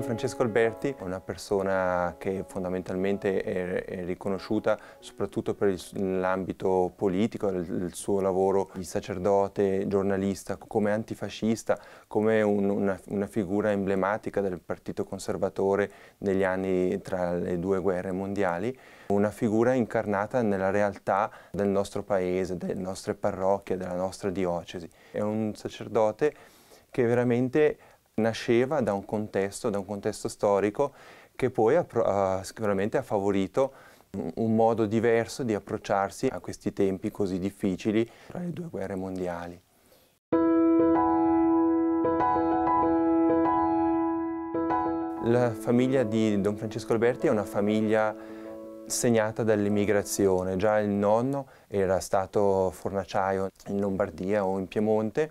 Don Francesco Alberti è una persona che fondamentalmente è, è riconosciuta soprattutto per l'ambito politico, il, il, suo lavoro di sacerdote, giornalista, come antifascista, come un, una, una, figura emblematica del Partito Conservatore negli anni tra le due guerre mondiali, una figura incarnata nella realtà del nostro paese, delle nostre parrocchie, della nostra diocesi. È un sacerdote che veramente nasceva da un contesto, da un contesto storico che poi ha, sicuramente ha favorito un modo diverso di approcciarsi a questi tempi così difficili tra le due guerre mondiali. La famiglia di Don Francesco Alberti è una famiglia segnata dall'immigrazione. Già il nonno era stato fornaciaio in Lombardia o in Piemonte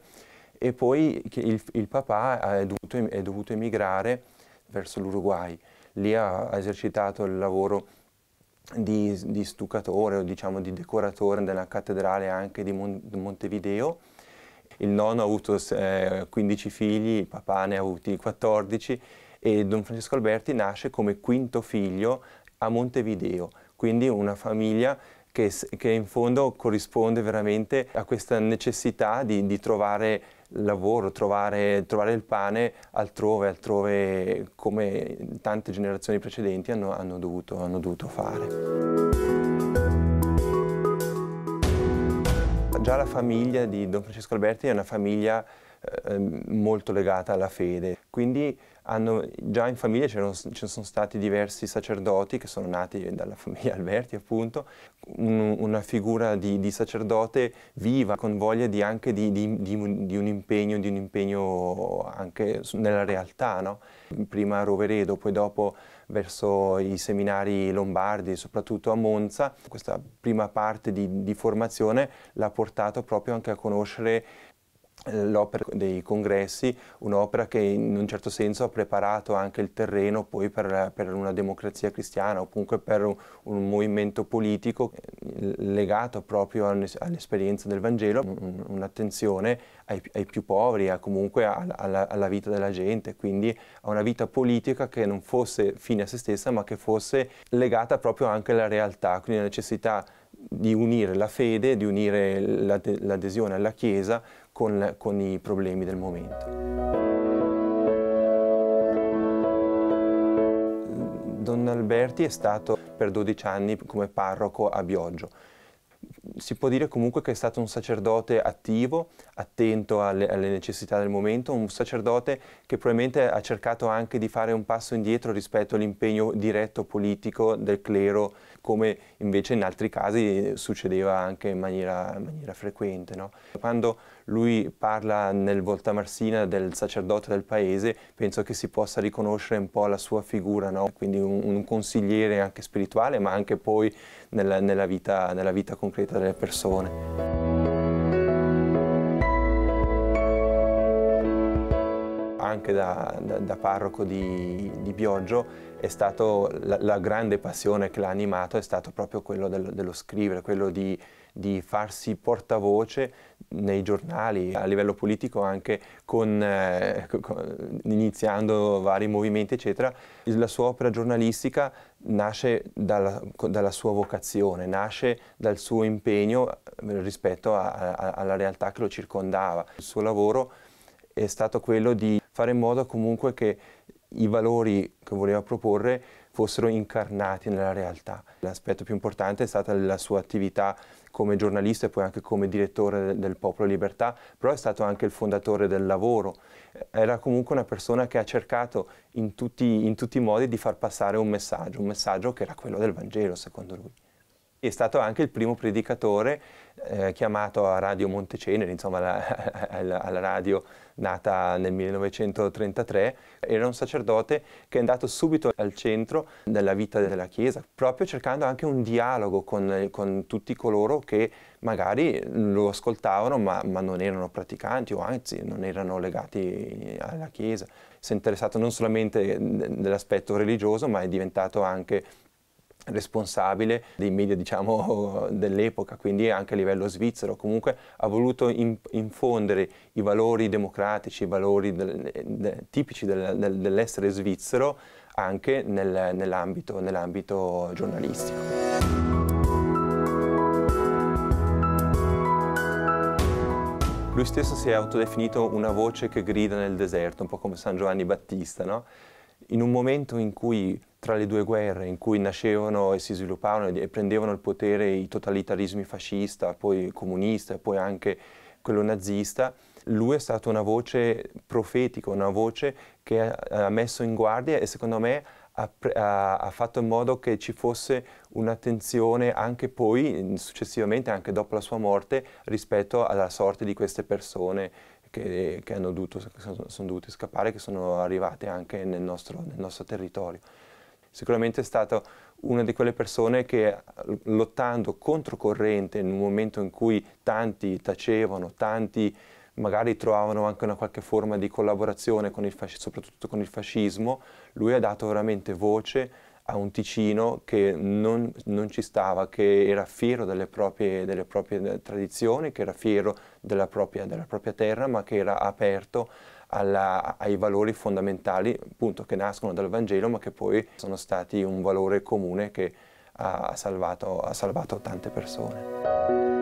e poi il, il papà è dovuto, è dovuto, emigrare verso l'Uruguay. Lì ha, ha esercitato il lavoro di, di, stuccatore o diciamo di decoratore della cattedrale anche di, di Montevideo. Il nonno ha avuto eh, 15 figli, il papà ne ha avuti 14 e Don Francesco Alberti nasce come quinto figlio a Montevideo, quindi una famiglia che, che in fondo corrisponde veramente a questa necessità di, di trovare lavoro, trovare, trovare il pane altrove, altrove come tante generazioni precedenti hanno, hanno, dovuto, hanno dovuto fare. Già la famiglia di Don Francesco Alberti è una famiglia eh, ehm, molto legata alla fede. Quindi hanno, già in famiglia ci sono stati diversi sacerdoti che sono nati dalla famiglia Alberti appunto, un, una figura di, di, sacerdote viva, con voglia di anche di, di, di, un impegno, di un impegno anche nella realtà, no? prima a Roveredo, poi dopo verso i seminari lombardi, soprattutto a Monza, questa prima parte di, di formazione l'ha portato proprio anche a conoscere l'opera dei congressi, un'opera che in un certo senso ha preparato anche il terreno poi per, per una democrazia cristiana o comunque per un, un movimento politico legato proprio all'esperienza del Vangelo, un'attenzione ai, ai, più poveri, a comunque alla, alla, vita della gente, quindi a una vita politica che non fosse fine a se stessa ma che fosse legata proprio anche alla realtà, quindi la necessità di unire la fede, di unire l'adesione alla Chiesa con, con i problemi del momento. Don Alberti è stato per 12 anni come parroco a Bioggio si può dire comunque che è stato un sacerdote attivo, attento alle, alle, necessità del momento, un sacerdote che probabilmente ha cercato anche di fare un passo indietro rispetto all'impegno diretto politico del clero, come invece in altri casi succedeva anche in maniera, in maniera frequente. No? Quando lui parla nel Volta Marsina del sacerdote del paese, penso che si possa riconoscere un po' la sua figura, no? quindi un, un, consigliere anche spirituale, ma anche poi nella, nella, vita, nella vita concreta delle le persone. Anche da, da, da parroco di, di, Bioggio è stato la, la, grande passione che l'ha animato è stato proprio quello dello, dello scrivere, quello di, di farsi portavoce nei giornali, a livello politico anche con, eh, con, iniziando vari movimenti eccetera, la sua opera giornalistica nasce dalla, dalla sua vocazione, nasce dal suo impegno eh, rispetto a, a, alla realtà che lo circondava. Il suo lavoro è stato quello di fare in modo comunque che i valori che voleva proporre fossero incarnati nella realtà. L'aspetto più importante è stata la sua attività come giornalista e poi anche come direttore del Popolo Libertà, però è stato anche il fondatore del lavoro. Era comunque una persona che ha cercato in tutti, in tutti i modi di far passare un messaggio, un messaggio che era quello del Vangelo, secondo lui è stato anche il primo predicatore eh, chiamato a Radio Monteceneri, insomma alla, alla, radio nata nel 1933. Era un sacerdote che è andato subito al centro della vita della Chiesa, proprio cercando anche un dialogo con, con tutti coloro che magari lo ascoltavano ma, ma non erano praticanti o anzi non erano legati alla Chiesa. Si è interessato non solamente dell'aspetto religioso ma è diventato anche responsabile dei media diciamo, dell'epoca, quindi anche a livello svizzero, comunque ha voluto infondere i valori democratici, i valori del, de, tipici del, del, dell'essere svizzero anche nel, nell'ambito, nell'ambito giornalistico. Lui stesso si è autodefinito una voce che grida nel deserto, un po' come San Giovanni Battista, no? in un momento in cui tra le due guerre in cui nascevano e si sviluppavano e prendevano il potere i totalitarismi fascista, poi comunista e poi anche quello nazista, lui è stato una voce profetica, una voce che ha messo in guardia e secondo me ha, ha, fatto in modo che ci fosse un'attenzione anche poi, successivamente, anche dopo la sua morte, rispetto alla sorte di queste persone che, che, dovuto, che sono, sono dovute scappare, che sono arrivate anche nel nostro, nel nostro territorio. Sicuramente è stata una di quelle persone che lottando controcorrente in un momento in cui tanti tacevano, tanti magari trovavano anche una qualche forma di collaborazione con soprattutto con il fascismo, lui ha dato veramente voce a un Ticino che non, non ci stava, che era fiero delle proprie, delle proprie, eh, tradizioni, che era fiero della propria, della propria terra, ma che era aperto alla, ai valori fondamentali appunto, che nascono dal Vangelo ma che poi sono stati un valore comune che ha salvato, ha salvato tante persone.